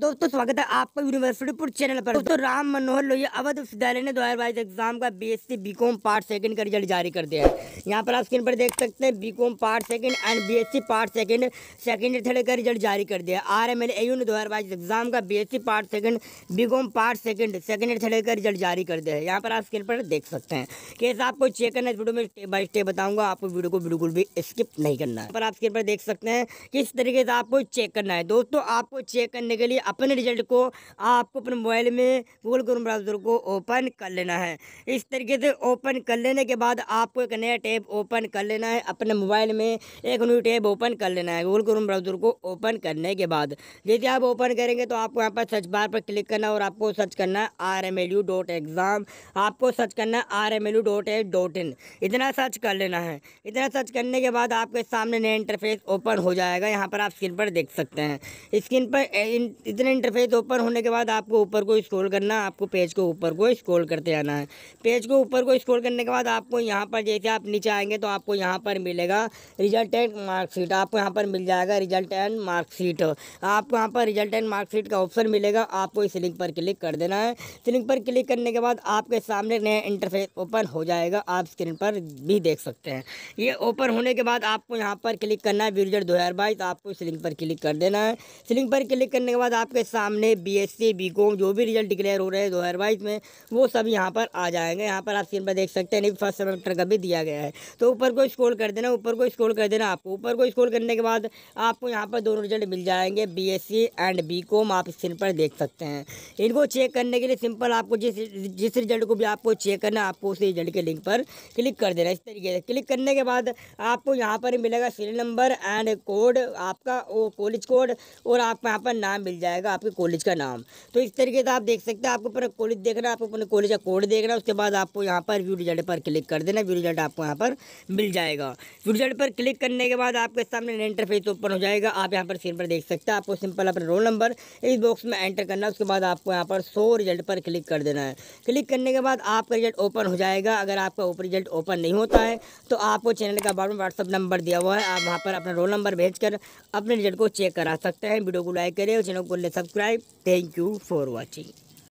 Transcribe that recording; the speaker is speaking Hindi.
दोस्तों स्वागत है यूनिवर्सिटी पुर चैनल पर दोस्तों राम मनोहर लोहिया अवध विश्वविद्यालय ने दो हज़ार बाईस एग्जाम का बीएससी बीकॉम पार्ट सेकंड का रिजल्ट जारी कर दिया है यहाँ पर आप स्क्रीन पर देख सकते हैं BCom part second and BSc part second second third का रिजल्ट जारी कर दिया आर एम एल एयू ने दो हज़ार बाईस एग्जाम का C part second BCom part second second third का रिजल्ट जारी कर दिया है यहाँ पर आप स्क्रीन पर देख सकते हैं केस आपको चेक करना है वीडियो में स्टेप बाई स्टेप बताऊंगा आपको वीडियो को बिल्कुल भी स्किप नहीं करना है पर आप स्क्रीन पर देख सकते हैं किस तरीके से आपको चेक करना है दोस्तों आपको चेक करने के लिए अपने रिजल्ट को आपको अपने मोबाइल में गूगल क्रोम ब्राउज़र को ओपन कर लेना है इस तरीके से ओपन कर लेने के बाद आपको एक नया टैब ओपन कर लेना है अपने मोबाइल में एक न्यू टैब ओपन कर लेना है गूगल क्रोम ब्राउज़र को ओपन करने के बाद जैसे आप ओपन करेंगे तो आपको यहाँ पर सर्च बार पर क्लिक करना और आपको सर्च करना है R M L U dot exam आपको सर्च करना है R M L U dot H dot in इतना सर्च कर लेना है इतना सर्च करने के बाद आपके सामने नया इंटरफेस ओपन हो जाएगा यहाँ पर आप स्क्रीन पर देख सकते हैं स्क्रीन पर इतने इंटरफेस ओपन होने के बाद आपको ऊपर को स्क्रॉल करना आपको पेज को ऊपर को स्क्रॉल करते आना है पेज को ऊपर को स्क्रॉल करने के बाद आपको यहाँ पर जैसे आप नीचे आएंगे तो आपको यहाँ पर मिलेगा रिजल्ट एंड मार्कशीट आपको यहाँ पर मिल जाएगा रिजल्ट एंड मार्कशीट आपको यहाँ पर रिजल्ट एंड मार्कशीट का ऑप्शन मिलेगा आपको इस लिंक पर क्लिक कर देना है लिंक पर क्लिक करने के बाद आपके सामने नया इंटरफेस ओपन हो जाएगा आप स्क्रीन पर भी देख सकते हैं ये ओपन होने के बाद आपको यहाँ पर क्लिक करना है रिजल्ट दो आपको इस लिंक पर क्लिक कर देना है लिंक पर क्लिक करने के बाद आप आपके सामने B S C B com जो भी रिजल्ट डिक्लेयर हो रहे हैं दो हज़ार बाईस में वो सब यहाँ पर आ जाएंगे यहाँ पर आप स्क्रीन पर देख सकते हैं नहीं फर्स्ट सेमेस्टर का भी दिया गया है तो ऊपर को स्क्रॉल कर देना ऊपर को स्क्रॉल कर देना आपको ऊपर को स्क्रॉल करने के बाद आपको यहाँ पर दोनों रिजल्ट मिल जाएंगे B S C and B com आप स्क्रीन पर देख सकते हैं इनको चेक करने के लिए सिंपल आपको जिस जिस रिजल्ट को भी आपको चेक करना है आपको उस रिजल्ट के लिंक पर क्लिक कर देना इस तरीके से क्लिक करने के बाद आपको यहाँ पर मिलेगा सीरियल नंबर एंड कोड आपका कॉलेज कोड और आपको यहाँ पर नाम मिल जाएगा आएगा आपके कॉलेज का नाम तो इस तरीके से आप देख सकते हैं आपको पूरा कॉलेज देखना आपको अपने कॉलेज का कोड देखना उसके बाद आपको यहाँ पर व्यू रिजल्ट पर क्लिक कर देना व्यू रिजल्ट आपको यहाँ पर मिल जाएगा व्यू रिजल्ट पर क्लिक करने के बाद आपके सामने इंटरफेस ओपन हो जाएगा आप यहाँ पर स्क्रीन पर देख सकते हैं आपको सिंपल अपना रोल नंबर इस बॉक्स में एंटर करना उसके बाद आपको यहाँ पर सो रिजल्ट पर क्लिक कर देना है क्लिक करने के बाद आपका रिजल्ट ओपन हो जाएगा अगर आपका ऊपर रिजल्ट ओपन नहीं होता है तो आपको चैनल का बाद में व्हाट्सअप नंबर दिया हुआ है आप वहाँ पर अपना रोल नंबर भेज अपने रिजल्ट को चेक करा सकते हैं वीडियो को लाइक करें और चैनल को subscribe. Thank you for watching.